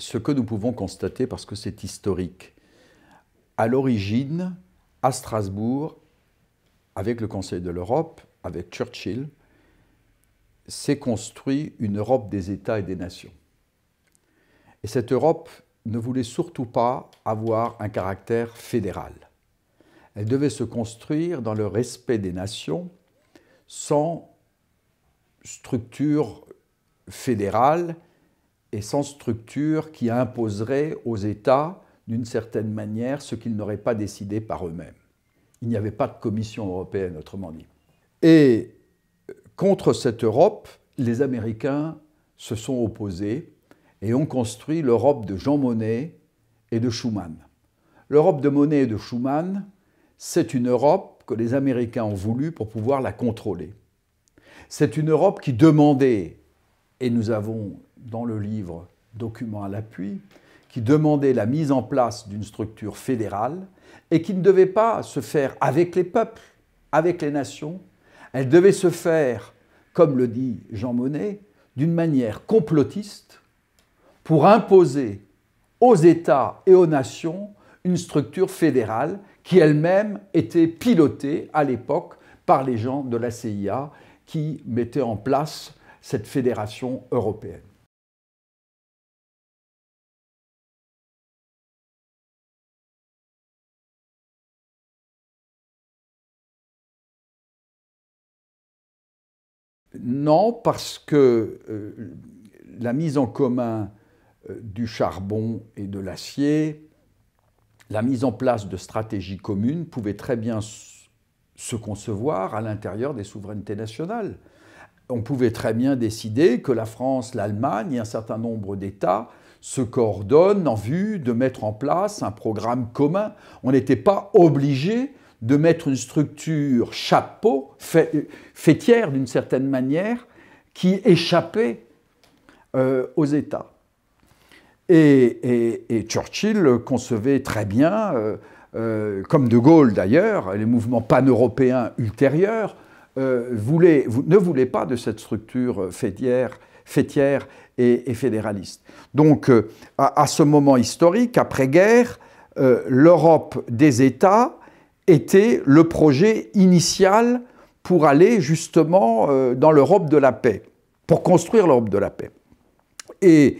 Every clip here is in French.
ce que nous pouvons constater, parce que c'est historique, à l'origine, à Strasbourg, avec le Conseil de l'Europe, avec Churchill, s'est construit une Europe des États et des nations. Et cette Europe ne voulait surtout pas avoir un caractère fédéral. Elle devait se construire dans le respect des nations sans structure fédérale et sans structure qui imposerait aux États, d'une certaine manière, ce qu'ils n'auraient pas décidé par eux-mêmes. Il n'y avait pas de commission européenne, autrement dit. Et contre cette Europe, les Américains se sont opposés et ont construit l'Europe de Jean Monnet et de Schuman. L'Europe de Monnet et de Schuman, c'est une Europe que les Américains ont voulu pour pouvoir la contrôler. C'est une Europe qui demandait et nous avons dans le livre documents à l'appui, qui demandait la mise en place d'une structure fédérale et qui ne devait pas se faire avec les peuples, avec les nations, elle devait se faire, comme le dit Jean Monnet, d'une manière complotiste pour imposer aux États et aux nations une structure fédérale qui elle-même était pilotée à l'époque par les gens de la CIA qui mettaient en place cette fédération européenne. Non, parce que euh, la mise en commun euh, du charbon et de l'acier, la mise en place de stratégies communes pouvait très bien se concevoir à l'intérieur des souverainetés nationales on pouvait très bien décider que la France, l'Allemagne et un certain nombre d'États se coordonnent en vue de mettre en place un programme commun. On n'était pas obligé de mettre une structure chapeau, fêtière d'une certaine manière, qui échappait euh, aux États. Et, Churchill concevait très bien, euh, euh, comme De Gaulle d'ailleurs, les mouvements pan-européens ultérieurs, euh, ne voulait pas de cette structure fêtière, et, fédéraliste. Donc, euh, à, ce moment historique, après-guerre, euh, l'Europe des États était le projet initial pour aller justement dans l'Europe de la paix, pour construire l'Europe de la paix. et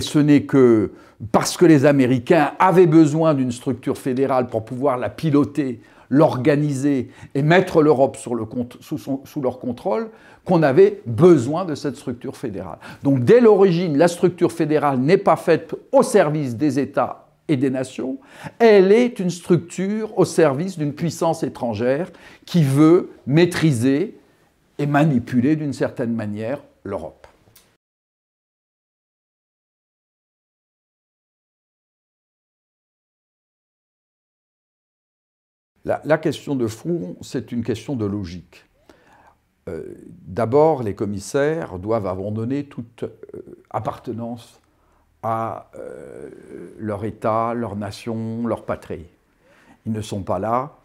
ce n'est que parce que les Américains avaient besoin d'une structure fédérale pour pouvoir la piloter l'organiser et mettre l'Europe sous, leur contrôle qu'on avait besoin de cette structure fédérale. Donc dès l'origine, la structure fédérale n'est pas faite au service des États et des nations, elle est une structure au service d'une puissance étrangère qui veut maîtriser et manipuler d'une certaine manière l'Europe. La, question de fond, c'est une question de logique. Euh, d'abord, les commissaires doivent abandonner toute euh, appartenance à euh, leur État, leur nation, leur patrie. Ils ne sont pas là,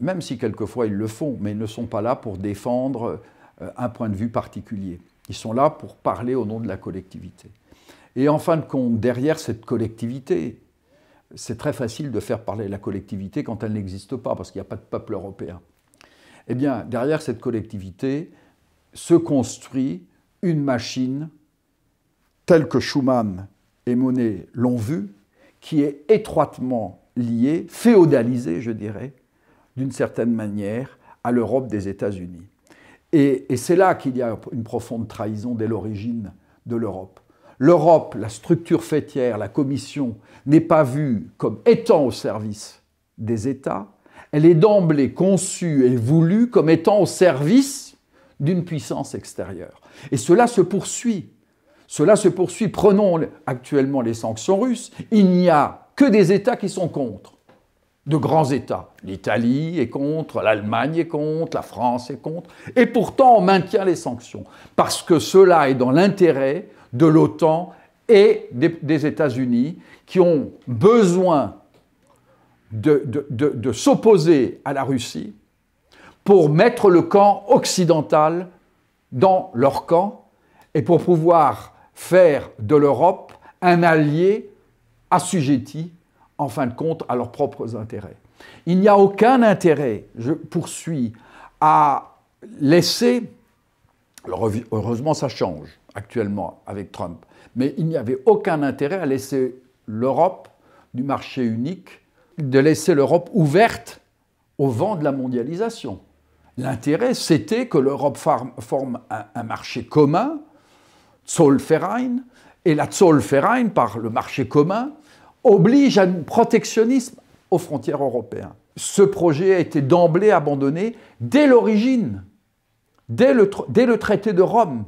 même si quelquefois ils le font, mais ils ne sont pas là pour défendre un point de vue particulier. Ils sont là pour parler au nom de la collectivité. Et en fin de compte, derrière cette collectivité, c'est très facile de faire parler la collectivité quand elle n'existe pas, parce qu'il n'y a pas de peuple européen. Eh bien, derrière cette collectivité se construit une machine telle que Schumann et Monet l'ont vue, qui est étroitement liée, féodalisée, je dirais, d'une certaine manière, à l'Europe des États-Unis. Et, et c'est là qu'il y a une profonde trahison dès l'origine de l'Europe. L'Europe, la structure fêtière, la Commission, n'est pas vue comme étant au service des États, elle est d'emblée conçue et voulue comme étant au service d'une puissance extérieure. Et cela se poursuit. Cela se poursuit. Prenons actuellement les sanctions russes. Il n'y a que des États qui sont contre. De grands États. L'Italie est contre, l'Allemagne est contre, la France est contre. Et pourtant, on maintient les sanctions. Parce que cela est dans l'intérêt de l'OTAN et des, États-Unis qui ont besoin de s'opposer à la Russie pour mettre le camp occidental dans leur camp et pour pouvoir faire de l'Europe un allié assujetti, en fin de compte, à leurs propres intérêts. Il n'y a aucun intérêt, je poursuis, à laisser, heureusement ça change, actuellement avec Trump. Mais il n'y avait aucun intérêt à laisser l'Europe du marché unique, de laisser l'Europe ouverte au vent de la mondialisation. L'intérêt, c'était que l'Europe forme un, marché commun, Zollverein, et la Zollverein, par le marché commun, oblige à un protectionnisme aux frontières européennes. Ce projet a été d'emblée abandonné dès l'origine, dès le traité de Rome.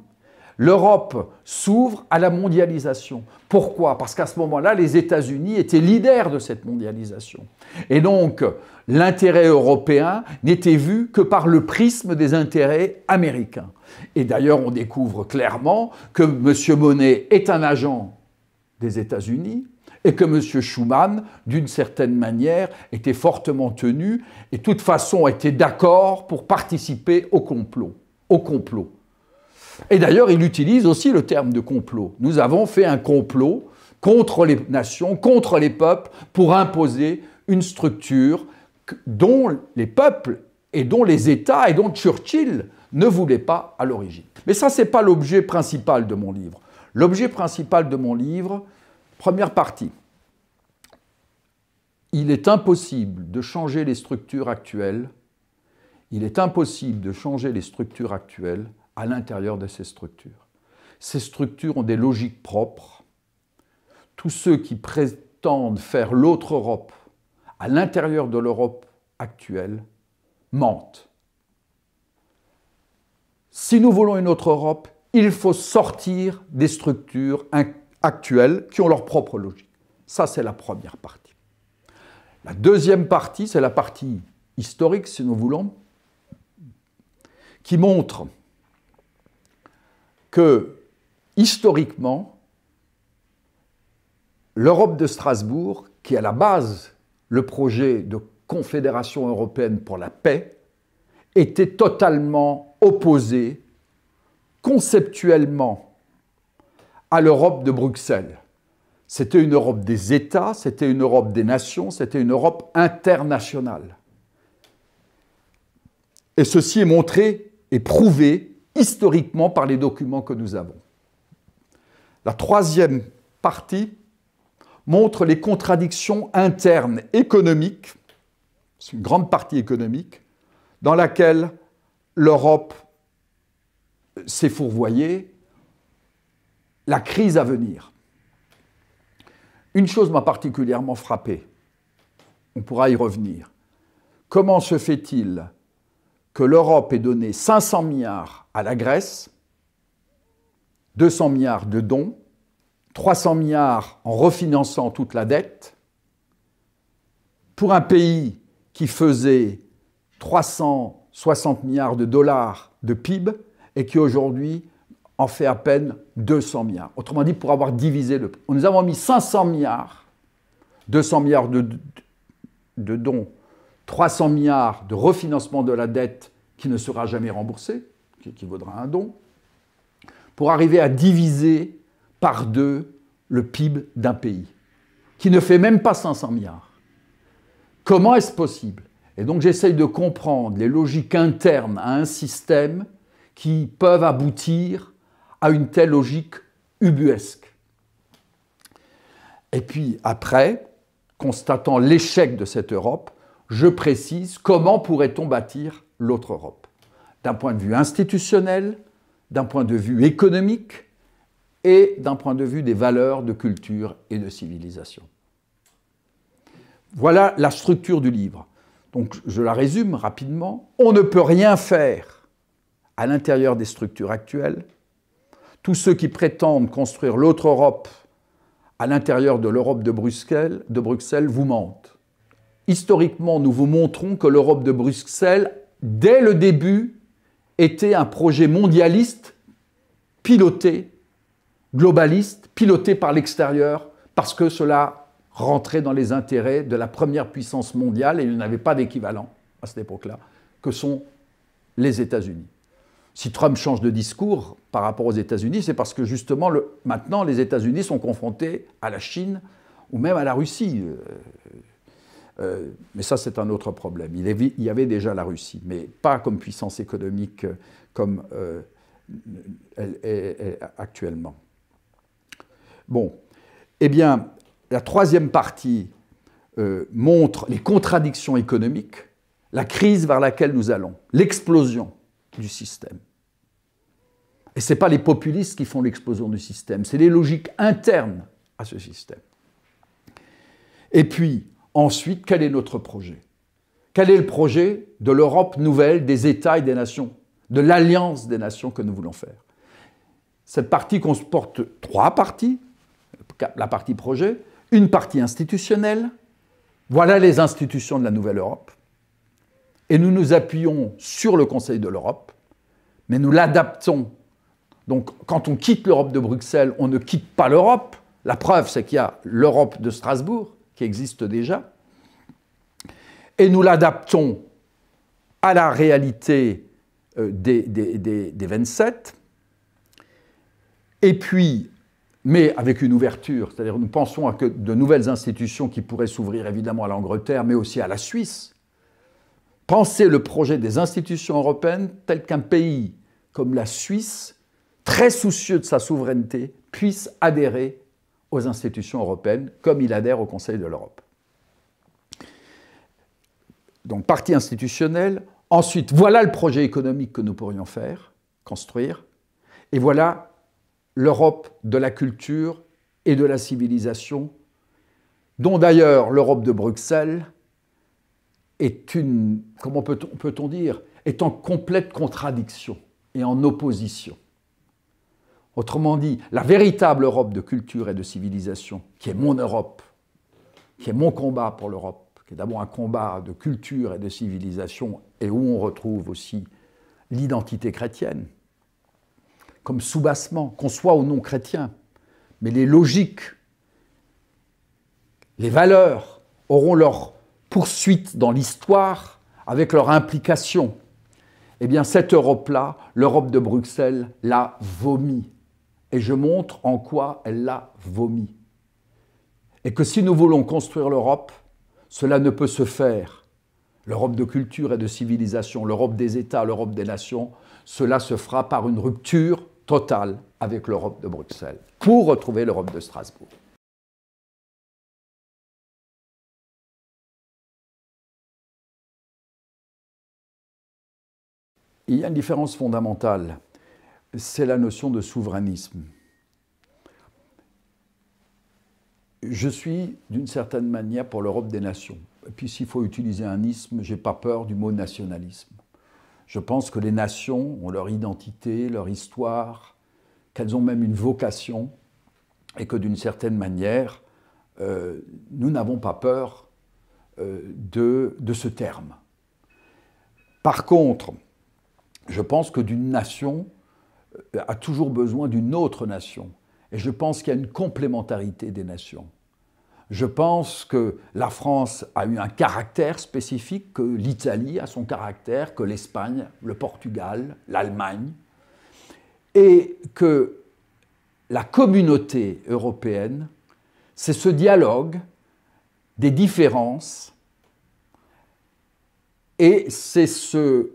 L'Europe s'ouvre à la mondialisation. Pourquoi Parce qu'à ce moment-là, les États-Unis étaient leaders de cette mondialisation. Et donc, l'intérêt européen n'était vu que par le prisme des intérêts américains. Et d'ailleurs, on découvre clairement que M. Monet est un agent des États-Unis, et que M. Schuman, d'une certaine manière, était fortement tenu et de toute façon était d'accord pour participer au complot. Au complot. Et d'ailleurs, il utilise aussi le terme de complot. Nous avons fait un complot contre les nations, contre les peuples, pour imposer une structure dont les peuples et dont les États et dont Churchill ne voulaient pas à l'origine. Mais ça, ce n'est pas l'objet principal de mon livre. L'objet principal de mon livre, première partie, il est impossible de changer les structures actuelles, il est impossible de changer les structures actuelles à l'intérieur de ces structures. Ces structures ont des logiques propres. Tous ceux qui prétendent faire l'autre Europe à l'intérieur de l'Europe actuelle mentent. Si nous voulons une autre Europe, il faut sortir des structures actuelles qui ont leur propre logique. Ça, c'est la première partie. La deuxième partie, c'est la partie historique, si nous voulons, qui montre que, historiquement, l'Europe de Strasbourg, qui est à la base le projet de Confédération européenne pour la paix, était totalement opposée conceptuellement à l'Europe de Bruxelles. C'était une Europe des États, c'était une Europe des nations, c'était une Europe internationale. Et ceci est montré et prouvé historiquement par les documents que nous avons. La troisième partie montre les contradictions internes économiques, c'est une grande partie économique, dans laquelle l'Europe s'est fourvoyée, la crise à venir. Une chose m'a particulièrement frappé, on pourra y revenir. Comment se fait-il que l'Europe ait donné 500 milliards à la Grèce, 200 milliards de dons, 300 milliards en refinançant toute la dette, pour un pays qui faisait 360 milliards de dollars de PIB et qui aujourd'hui en fait à peine 200 milliards. Autrement dit, pour avoir divisé le... Nous avons mis 500 milliards, 200 milliards de dons 300 milliards de refinancement de la dette qui ne sera jamais remboursée, qui équivaudra un don, pour arriver à diviser par deux le PIB d'un pays, qui ne fait même pas 500 milliards. Comment est-ce possible Et donc j'essaye de comprendre les logiques internes à un système qui peuvent aboutir à une telle logique ubuesque. Et puis après, constatant l'échec de cette Europe, je précise comment pourrait-on bâtir l'autre Europe D'un point de vue institutionnel, d'un point de vue économique et d'un point de vue des valeurs de culture et de civilisation. Voilà la structure du livre. Donc je la résume rapidement. On ne peut rien faire à l'intérieur des structures actuelles. Tous ceux qui prétendent construire l'autre Europe à l'intérieur de l'Europe de Bruxelles, de Bruxelles vous mentent. Historiquement, nous vous montrons que l'Europe de Bruxelles, dès le début, était un projet mondialiste, piloté, globaliste, piloté par l'extérieur, parce que cela rentrait dans les intérêts de la première puissance mondiale, et il n'avait pas d'équivalent à cette époque-là, que sont les États-Unis. Si Trump change de discours par rapport aux États-Unis, c'est parce que justement, maintenant, les États-Unis sont confrontés à la Chine ou même à la Russie. Euh, euh, mais ça, c'est un autre problème. Il y avait déjà la Russie, mais pas comme puissance économique euh, comme euh, elle est actuellement. Bon, eh bien, la troisième partie montre les contradictions économiques, la crise vers laquelle nous allons, l'explosion du système. Et ce n'est pas les populistes qui font l'explosion du système, c'est les logiques internes à ce système. Et puis, Ensuite, quel est notre projet Quel est le projet de l'Europe nouvelle, des États et des nations, de l'alliance des nations que nous voulons faire Cette partie comporte trois parties, la partie projet, une partie institutionnelle, voilà les institutions de la nouvelle Europe, et nous nous appuyons sur le Conseil de l'Europe, mais nous l'adaptons. Donc quand on quitte l'Europe de Bruxelles, on ne quitte pas l'Europe. La preuve, c'est qu'il y a l'Europe de Strasbourg, qui existe déjà, et nous l'adaptons à la réalité euh, des, des, 27, et puis mais avec une ouverture. C'est-à-dire nous pensons à de nouvelles institutions qui pourraient s'ouvrir évidemment à l'Angleterre, mais aussi à la Suisse. Penser le projet des institutions européennes tel qu'un pays comme la Suisse, très soucieux de sa souveraineté, puisse adhérer aux institutions européennes, comme il adhère au Conseil de l'Europe. Donc partie institutionnelle, ensuite voilà le projet économique que nous pourrions faire, construire, et voilà l'Europe de la culture et de la civilisation, dont d'ailleurs l'Europe de Bruxelles est une, comment peut-on dire, est en complète contradiction et en opposition. Autrement dit, la véritable Europe de culture et de civilisation, qui est mon Europe, qui est mon combat pour l'Europe, qui est d'abord un combat de culture et de civilisation, et où on retrouve aussi l'identité chrétienne, comme soubassement, qu'on soit ou non chrétien, mais les logiques, les valeurs auront leur poursuite dans l'histoire avec leur implication. Eh bien, cette Europe-là, l'Europe de Bruxelles, l'a vomit et je montre en quoi elle l'a vomi. Et que si nous voulons construire l'Europe, cela ne peut se faire. L'Europe de culture et de civilisation, l'Europe des États, l'Europe des nations, cela se fera par une rupture totale avec l'Europe de Bruxelles, pour retrouver l'Europe de Strasbourg. Il y a une différence fondamentale c'est la notion de souverainisme. Je suis, d'une certaine manière, pour l'Europe des nations. Et puis, s'il faut utiliser un isme, n'ai pas peur du mot nationalisme. Je pense que les nations ont leur identité, leur histoire, qu'elles ont même une vocation, et que d'une certaine manière, euh, nous n'avons pas peur euh, de ce terme. Par contre, je pense que d'une nation, euh, a toujours besoin d'une autre nation. Et je pense qu'il y a une complémentarité des nations. Je pense que la France a eu un caractère spécifique, que l'Italie a son caractère, que l'Espagne, le Portugal, l'Allemagne, et que la communauté européenne, c'est ce dialogue des différences et c'est ce,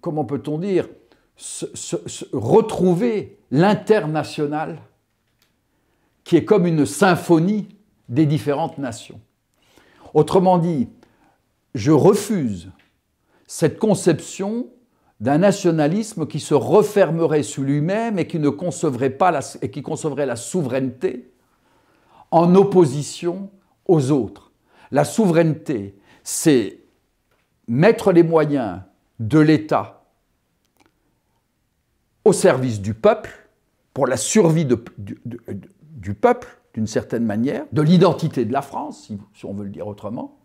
comment peut-on dire, retrouver l'international qui est comme une symphonie des différentes nations. Autrement dit, je refuse cette conception d'un nationalisme qui se refermerait sur lui-même et qui ne concevrait pas et qui concevrait la souveraineté en opposition aux autres. La souveraineté, c'est mettre les moyens de l'État au service du peuple, pour la survie du, peuple, d'une certaine manière, de l'identité de la France, si on veut le dire autrement.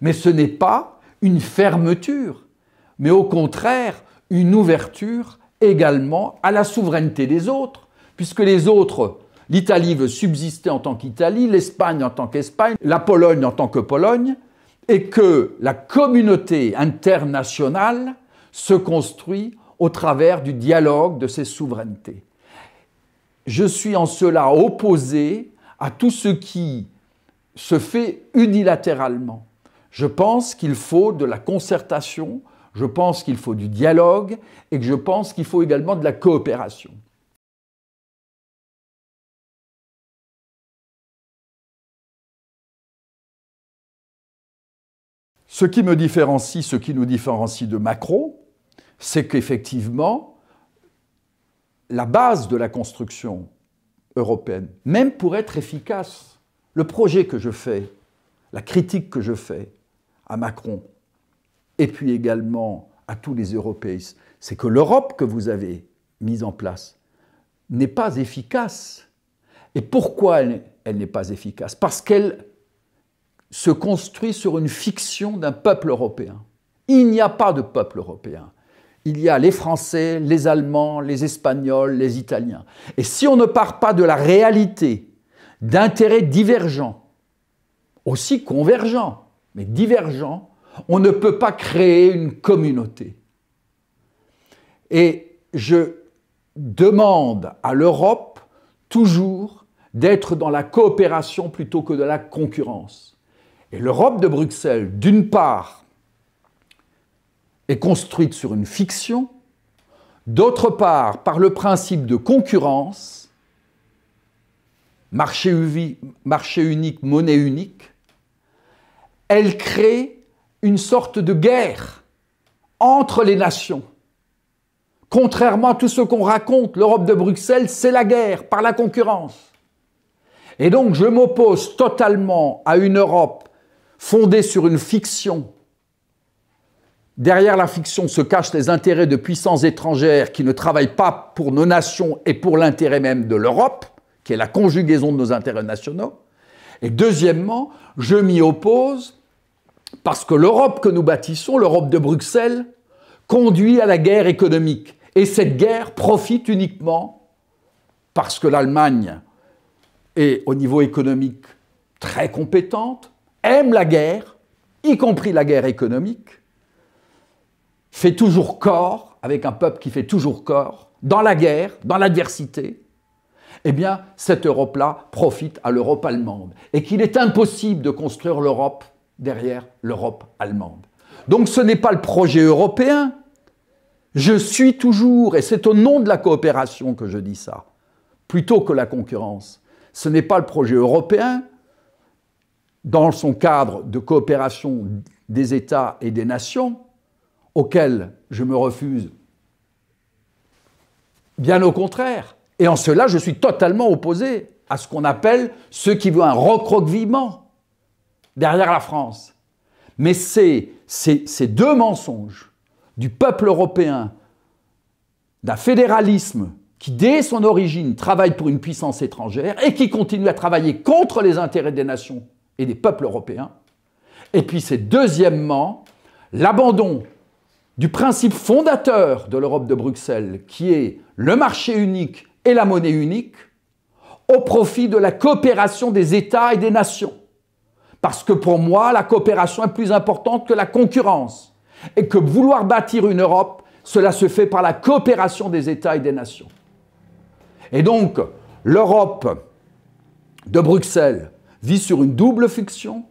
Mais ce n'est pas une fermeture, mais au contraire une ouverture également à la souveraineté des autres, puisque les autres, l'Italie veut subsister en tant qu'Italie, l'Espagne en tant qu'Espagne, la Pologne en tant que Pologne, et que la communauté internationale se construit au travers du dialogue de ces souverainetés. Je suis en cela opposé à tout ce qui se fait unilatéralement. Je pense qu'il faut de la concertation, je pense qu'il faut du dialogue et que je pense qu'il faut également de la coopération. Ce qui me différencie, ce qui nous différencie de Macron, c'est qu'effectivement, la base de la construction européenne, même pour être efficace, le projet que je fais, la critique que je fais à Macron, et puis également à tous les européistes, c'est que l'Europe que vous avez mise en place n'est pas efficace. Et pourquoi elle, n'est pas efficace Parce qu'elle se construit sur une fiction d'un peuple européen. Il n'y a pas de peuple européen il y a les Français, les Allemands, les Espagnols, les Italiens. Et si on ne part pas de la réalité d'intérêts divergents, aussi convergents, mais divergents, on ne peut pas créer une communauté. Et je demande à l'Europe toujours d'être dans la coopération plutôt que de la concurrence. Et l'Europe de Bruxelles, d'une part, est construite sur une fiction, d'autre part par le principe de concurrence, marché, marché unique, monnaie unique, elle crée une sorte de guerre entre les nations. Contrairement à tout ce qu'on raconte, l'Europe de Bruxelles, c'est la guerre par la concurrence. Et donc je m'oppose totalement à une Europe fondée sur une fiction Derrière la fiction se cachent les intérêts de puissances étrangères qui ne travaillent pas pour nos nations et pour l'intérêt même de l'Europe, qui est la conjugaison de nos intérêts nationaux. Et deuxièmement, je m'y oppose parce que l'Europe que nous bâtissons, l'Europe de Bruxelles, conduit à la guerre économique. Et cette guerre profite uniquement parce que l'Allemagne est au niveau économique très compétente, aime la guerre, y compris la guerre économique, fait toujours corps, avec un peuple qui fait toujours corps, dans la guerre, dans l'adversité, eh bien, cette Europe-là profite à l'Europe allemande. Et qu'il est impossible de construire l'Europe derrière l'Europe allemande. Donc ce n'est pas le projet européen. Je suis toujours, et c'est au nom de la coopération que je dis ça, plutôt que la concurrence. Ce n'est pas le projet européen, dans son cadre de coopération des États et des nations, auquel je me refuse. Bien au contraire. Et en cela, je suis totalement opposé à ce qu'on appelle ceux qui veulent un recroquevillement derrière la France. Mais c'est ces, ces deux mensonges du peuple européen, d'un fédéralisme qui, dès son origine, travaille pour une puissance étrangère et qui continue à travailler contre les intérêts des nations et des peuples européens, et puis c'est deuxièmement l'abandon du principe fondateur de l'Europe de Bruxelles, qui est le marché unique et la monnaie unique, au profit de la coopération des États et des nations. Parce que pour moi, la coopération est plus importante que la concurrence. Et que vouloir bâtir une Europe, cela se fait par la coopération des États et des nations. Et donc, l'Europe de Bruxelles vit sur une double fiction,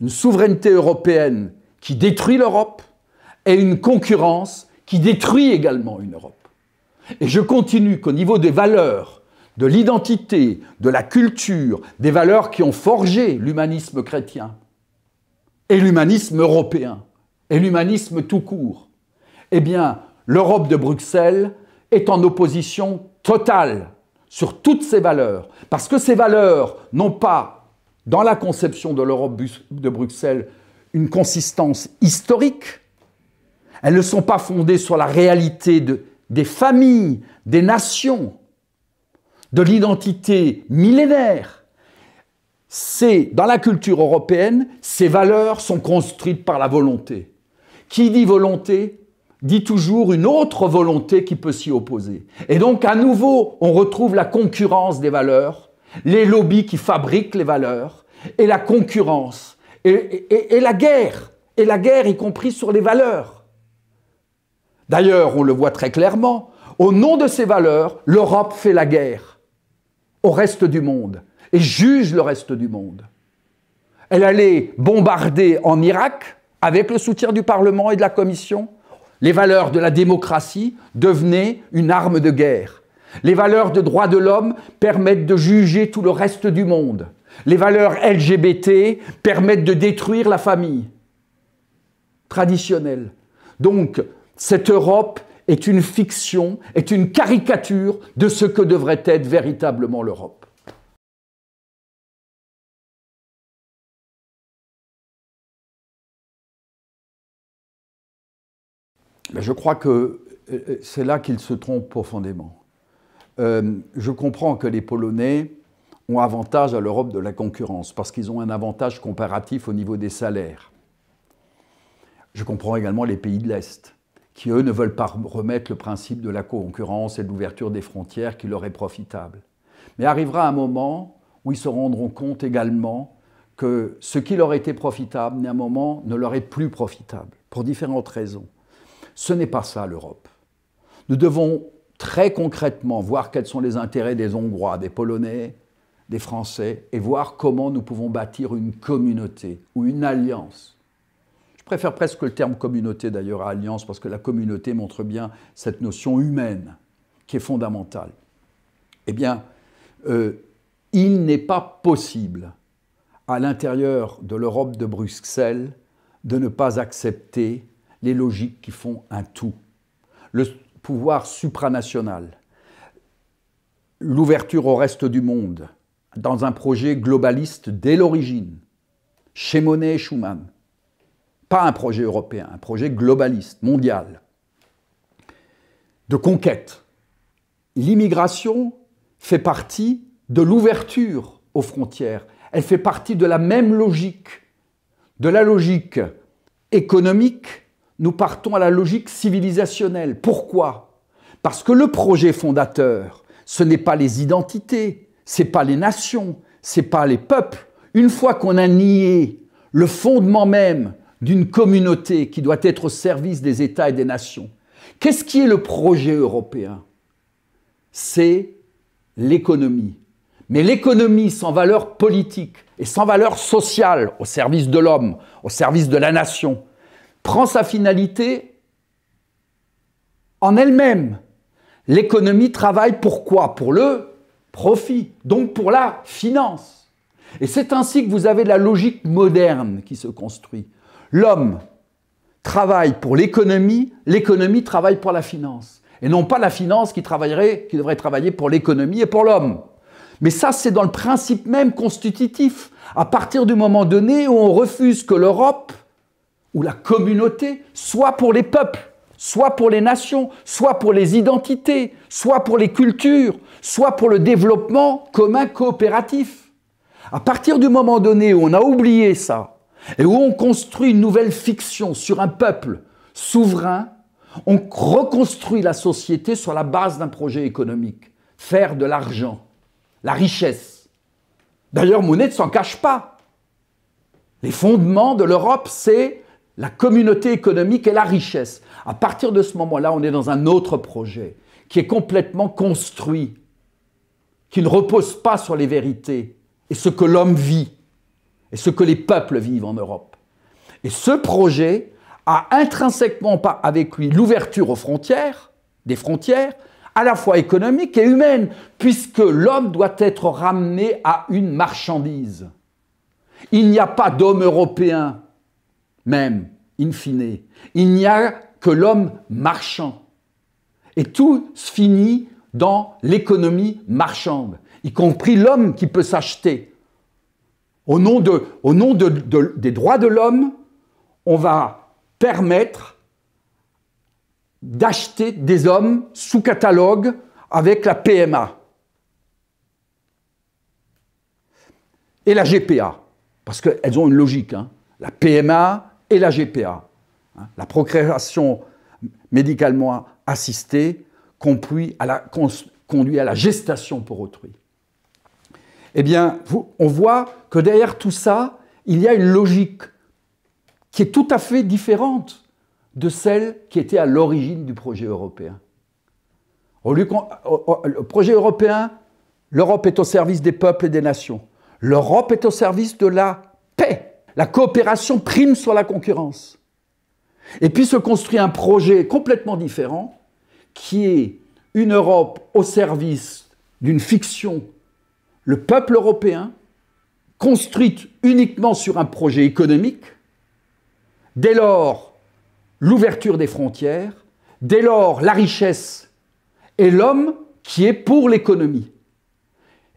une souveraineté européenne qui détruit l'Europe, et une concurrence qui détruit également une Europe. Et je continue qu'au niveau des valeurs, de l'identité, de la culture, des valeurs qui ont forgé l'humanisme chrétien, et l'humanisme européen, et l'humanisme tout court, eh bien, l'Europe de Bruxelles est en opposition totale sur toutes ces valeurs, parce que ces valeurs n'ont pas, dans la conception de l'Europe de Bruxelles, une consistance historique, elles ne sont pas fondées sur la réalité de, des familles, des nations, de l'identité millénaire. C'est dans la culture européenne, ces valeurs sont construites par la volonté. Qui dit volonté dit toujours une autre volonté qui peut s'y opposer. Et donc à nouveau, on retrouve la concurrence des valeurs, les lobbies qui fabriquent les valeurs, et la concurrence, et, et la guerre, et la guerre y compris sur les valeurs. D'ailleurs, on le voit très clairement, au nom de ces valeurs, l'Europe fait la guerre au reste du monde et juge le reste du monde. Elle allait bombarder en Irak, avec le soutien du Parlement et de la Commission, les valeurs de la démocratie devenaient une arme de guerre. Les valeurs de droits de l'homme permettent de juger tout le reste du monde. Les valeurs LGBT permettent de détruire la famille traditionnelle. Donc, cette Europe est une fiction, est une caricature de ce que devrait être véritablement l'Europe. Ben, je crois que euh, euh, c'est là qu'ils se trompent profondément. Euh, je comprends que les Polonais ont avantage à l'Europe de la concurrence, parce qu'ils ont un avantage comparatif au niveau des salaires. Je comprends également les pays de l'Est qui, eux, ne veulent pas remettre le principe de la concurrence et de l'ouverture des frontières qui leur est profitable. Mais arrivera un moment où ils se rendront compte également que ce qui leur était profitable, un à moment, ne leur est plus profitable, pour différentes raisons. Ce n'est pas ça l'Europe. Nous devons très concrètement voir quels sont les intérêts des Hongrois, des Polonais, des Français, et voir comment nous pouvons bâtir une communauté ou une alliance je préfère presque le terme communauté d'ailleurs à alliance parce que la communauté montre bien cette notion humaine qui est fondamentale. Eh bien, euh, il n'est pas possible à l'intérieur de l'Europe de Bruxelles de ne pas accepter les logiques qui font un tout. Le pouvoir supranational, l'ouverture au reste du monde, dans un projet globaliste dès l'origine, chez Monet et Schumann, pas un projet européen, un projet globaliste, mondial, de conquête. L'immigration fait partie de l'ouverture aux frontières. Elle fait partie de la même logique, de la logique économique. Nous partons à la logique civilisationnelle. Pourquoi Parce que le projet fondateur, ce n'est pas les identités, c'est pas les nations, c'est pas les peuples. Une fois qu'on a nié le fondement même d'une communauté qui doit être au service des États et des nations. Qu'est-ce qui est le projet européen C'est l'économie. Mais l'économie sans valeur politique et sans valeur sociale au service de l'homme, au service de la nation, prend sa finalité en elle-même. L'économie travaille pour quoi Pour le profit, donc pour la finance. Et c'est ainsi que vous avez la logique moderne qui se construit. L'homme travaille pour l'économie, l'économie travaille pour la finance. Et non pas la finance qui, travaillerait, qui devrait travailler pour l'économie et pour l'homme. Mais ça, c'est dans le principe même constitutif. À partir du moment donné où on refuse que l'Europe ou la communauté soit pour les peuples, soit pour les nations, soit pour les identités, soit pour les cultures, soit pour le développement commun coopératif. À partir du moment donné où on a oublié ça, et où on construit une nouvelle fiction sur un peuple souverain, on reconstruit la société sur la base d'un projet économique, faire de l'argent, la richesse. D'ailleurs, Monet ne s'en cache pas. Les fondements de l'Europe, c'est la communauté économique et la richesse. À partir de ce moment-là, on est dans un autre projet qui est complètement construit, qui ne repose pas sur les vérités et ce que l'homme vit et ce que les peuples vivent en Europe. Et ce projet a intrinsèquement pas avec lui l'ouverture aux frontières, des frontières, à la fois économiques et humaines, puisque l'homme doit être ramené à une marchandise. Il n'y a pas d'homme européen, même, in fine. Il n'y a que l'homme marchand. Et tout se finit dans l'économie marchande, y compris l'homme qui peut s'acheter. Au nom, de, au nom des droits de l'homme, on va permettre d'acheter des hommes sous catalogue avec la PMA et la GPA, parce qu'elles ont une logique, hein. la PMA et la GPA. Hein, la procréation médicalement assistée conduit à la gestation pour autrui eh bien, on voit que derrière tout ça, il y a une logique qui est tout à fait différente de celle qui était à l'origine du projet européen. Le projet européen, l'Europe est au service des peuples et des nations. L'Europe est au service de la paix. La coopération prime sur la concurrence. Et puis se construit un projet complètement différent qui est une Europe au service d'une fiction le peuple européen, construite uniquement sur un projet économique, dès lors l'ouverture des frontières, dès lors la richesse et l'homme qui est pour l'économie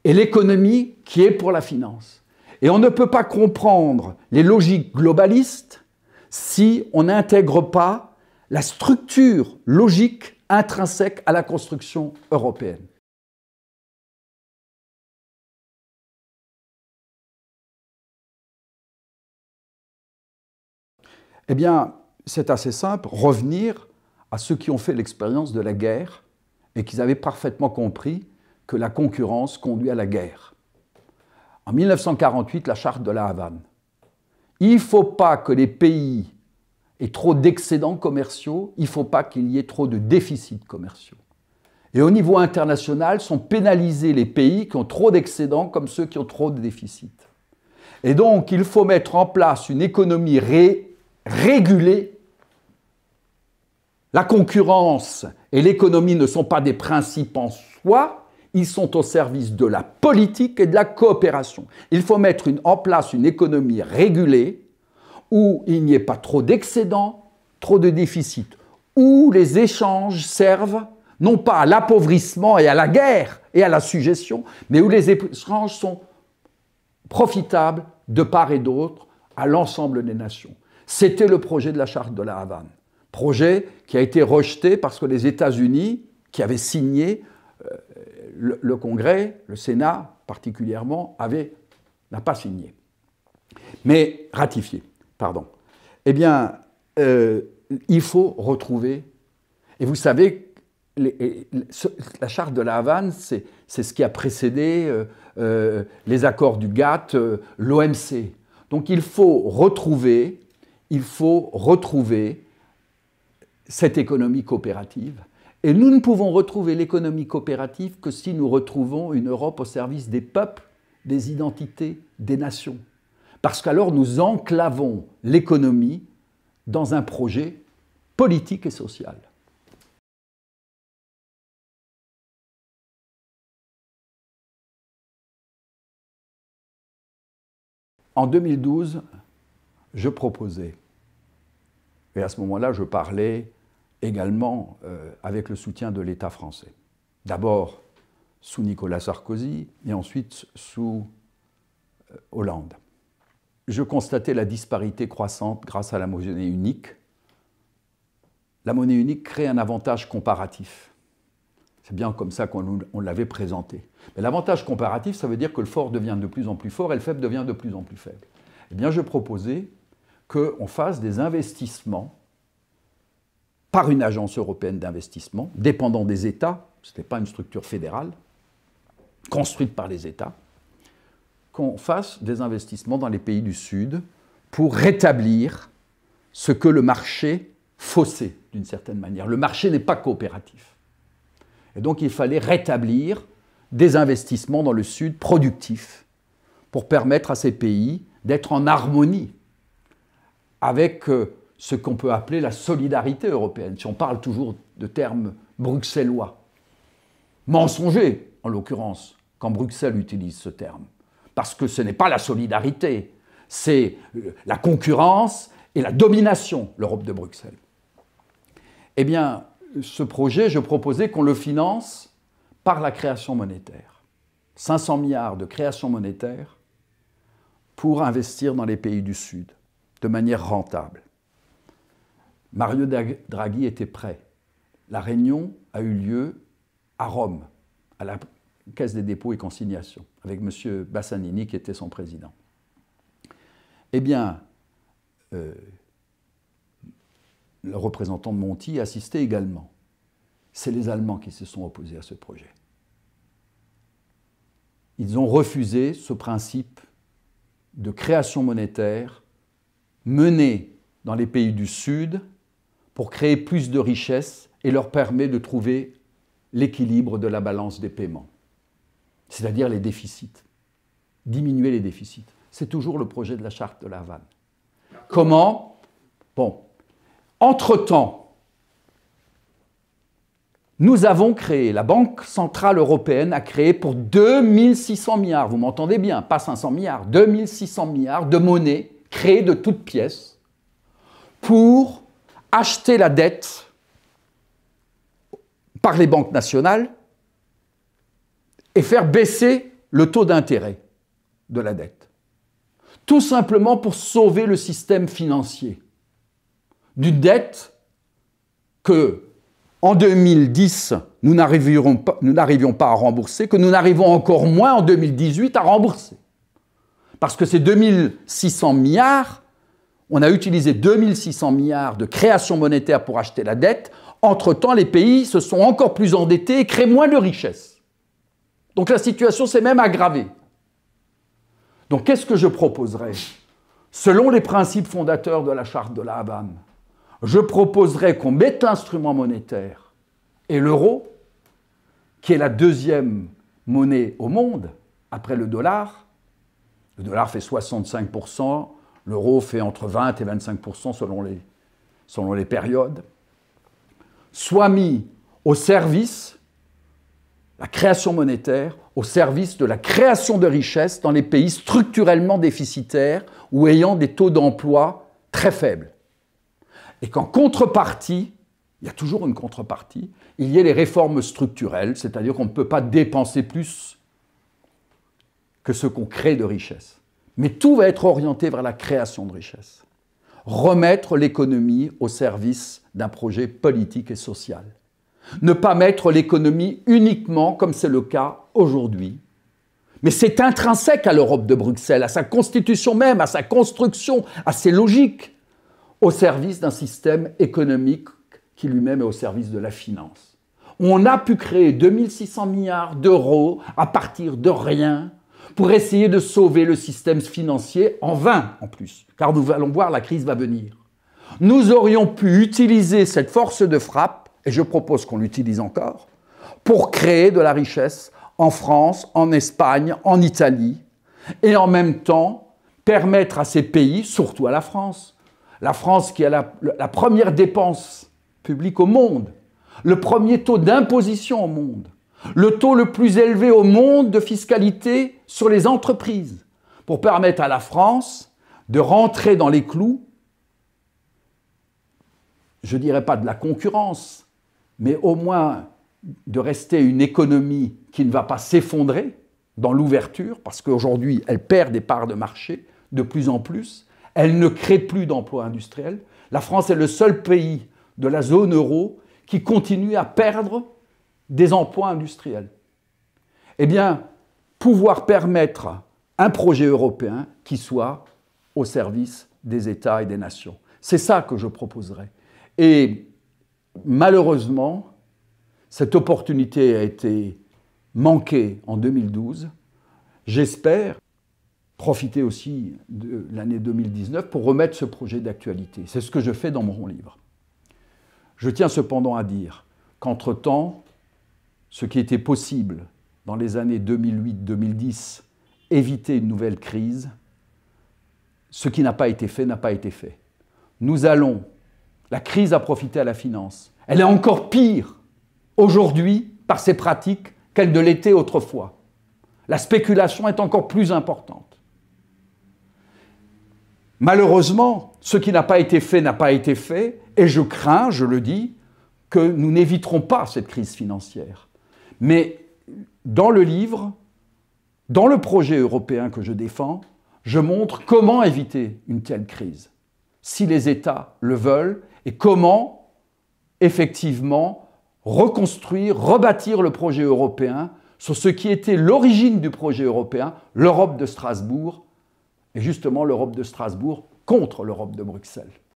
et l'économie qui est pour la finance. Et on ne peut pas comprendre les logiques globalistes si on n'intègre pas la structure logique intrinsèque à la construction européenne. Eh bien, c'est assez simple, revenir à ceux qui ont fait l'expérience de la guerre et qui avaient parfaitement compris que la concurrence conduit à la guerre. En 1948, la charte de la Havane. Il ne faut pas que les pays aient trop d'excédents commerciaux, il ne faut pas qu'il y ait trop de déficits commerciaux. Et au niveau international, sont pénalisés les pays qui ont trop d'excédents comme ceux qui ont trop de déficits. Et donc, il faut mettre en place une économie ré réguler. La concurrence et l'économie ne sont pas des principes en soi, ils sont au service de la politique et de la coopération. Il faut mettre en place une économie régulée où il n'y ait pas trop d'excédents, trop de déficits, où les échanges servent non pas à l'appauvrissement et à la guerre et à la suggestion, mais où les échanges sont profitables de part et d'autre à l'ensemble des nations. C'était le projet de la charte de la Havane. Projet qui a été rejeté parce que les États-Unis, qui avaient signé euh, le, Congrès, le Sénat particulièrement, n'a pas signé. Mais ratifié, pardon. Eh bien, euh, il faut retrouver. Et vous savez, la charte de la Havane, c'est ce qui a précédé euh, les accords du GATT, l'OMC. Donc il faut retrouver il faut retrouver cette économie coopérative. Et nous ne pouvons retrouver l'économie coopérative que si nous retrouvons une Europe au service des peuples, des identités, des nations. Parce qu'alors nous enclavons l'économie dans un projet politique et social. En 2012, je proposais. Et à ce moment-là, je parlais également euh, avec le soutien de l'État français. D'abord sous Nicolas Sarkozy et ensuite sous euh, Hollande. Je constatais la disparité croissante grâce à la monnaie unique. La monnaie unique crée un avantage comparatif. C'est bien comme ça qu'on l'avait présenté. Mais l'avantage comparatif, ça veut dire que le fort devient de plus en plus fort et le faible devient de plus en plus faible. Eh bien, je proposais qu'on fasse des investissements par une agence européenne d'investissement, dépendant des États, ce n'était pas une structure fédérale, construite par les États, qu'on fasse des investissements dans les pays du Sud pour rétablir ce que le marché faussait d'une certaine manière. Le marché n'est pas coopératif. Et donc il fallait rétablir des investissements dans le Sud productifs pour permettre à ces pays d'être en harmonie avec euh, ce qu'on peut appeler la solidarité européenne, si on parle toujours de termes bruxellois. Mensonger, en l'occurrence, quand Bruxelles utilise ce terme. Parce que ce n'est pas la solidarité, c'est euh, la concurrence et la domination, l'Europe de Bruxelles. Eh bien, ce projet, je proposais qu'on le finance par la création monétaire. 500 milliards de création monétaire pour investir dans les pays du Sud de manière rentable. Mario Draghi était prêt. La réunion a eu lieu à Rome, à la Caisse des dépôts et consignations, avec M. Bassanini qui était son président. Eh bien, euh, le représentant de Monti assistait également. C'est les Allemands qui se sont opposés à ce projet. Ils ont refusé ce principe de création monétaire menée dans les pays du Sud pour créer plus de richesses et leur permet de trouver l'équilibre de la balance des paiements, c'est-à-dire les déficits, diminuer les déficits. C'est toujours le projet de la charte de la Havane. Comment Bon, entre-temps, nous avons créé, la Banque Centrale Européenne a créé pour 2600 milliards, vous m'entendez bien, pas 500 milliards, 2600 milliards de monnaie créé de toutes pièces pour acheter la dette par les banques nationales et faire baisser le taux d'intérêt de la dette. Tout simplement pour sauver le système financier d'une dette que, en 2010, nous n'arrivions pas, pas à rembourser, que nous n'arrivons encore moins en 2018 à rembourser. Parce que ces 2600 milliards, on a utilisé 2600 milliards de création monétaire pour acheter la dette. Entre-temps, les pays se sont encore plus endettés et créent moins de richesses. Donc la situation s'est même aggravée. Donc qu'est-ce que je proposerais Selon les principes fondateurs de la charte de la Havane, je proposerais qu'on mette l'instrument monétaire et l'euro, qui est la deuxième monnaie au monde, après le dollar, le dollar fait 65%, l'euro fait entre 20 et 25% selon les, selon les périodes, soit mis au service, la création monétaire, au service de la création de richesses dans les pays structurellement déficitaires ou ayant des taux d'emploi très faibles. Et qu'en contrepartie, il y a toujours une contrepartie, il y ait les réformes structurelles, c'est-à-dire qu'on ne peut pas dépenser plus que ce qu'on crée de richesse. Mais tout va être orienté vers la création de richesse. Remettre l'économie au service d'un projet politique et social. Ne pas mettre l'économie uniquement comme c'est le cas aujourd'hui. Mais c'est intrinsèque à l'Europe de Bruxelles, à sa constitution même, à sa construction, à ses logiques, au service d'un système économique qui lui-même est au service de la finance. On a pu créer 2600 milliards d'euros à partir de rien pour essayer de sauver le système financier en vain en plus, car nous allons voir la crise va venir. Nous aurions pu utiliser cette force de frappe, et je propose qu'on l'utilise encore, pour créer de la richesse en France, en Espagne, en Italie, et en même temps permettre à ces pays, surtout à la France, la France qui a la, première dépense publique au monde, le premier taux d'imposition au monde, le taux le plus élevé au monde de fiscalité sur les entreprises, pour permettre à la France de rentrer dans les clous, je dirais pas de la concurrence, mais au moins de rester une économie qui ne va pas s'effondrer dans l'ouverture, parce qu'aujourd'hui elle perd des parts de marché de plus en plus, elle ne crée plus d'emplois industriels. La France est le seul pays de la zone euro qui continue à perdre des emplois industriels. Eh bien, pouvoir permettre un projet européen qui soit au service des États et des nations. C'est ça que je proposerai. Et malheureusement, cette opportunité a été manquée en 2012. J'espère profiter aussi de l'année 2019 pour remettre ce projet d'actualité. C'est ce que je fais dans mon livre. Je tiens cependant à dire qu'entre-temps, ce qui était possible dans les années 2008-2010, éviter une nouvelle crise, ce qui n'a pas été fait n'a pas été fait. Nous allons, la crise a profité à la finance. Elle est encore pire aujourd'hui par ses pratiques qu'elle ne l'était autrefois. La spéculation est encore plus importante. Malheureusement, ce qui n'a pas été fait n'a pas été fait, et je crains, je le dis, que nous n'éviterons pas cette crise financière. Mais dans le livre, dans le projet européen que je défends, je montre comment éviter une telle crise, si les États le veulent, et comment effectivement reconstruire, rebâtir le projet européen sur ce qui était l'origine du projet européen, l'Europe de Strasbourg, et justement l'Europe de Strasbourg contre l'Europe de Bruxelles.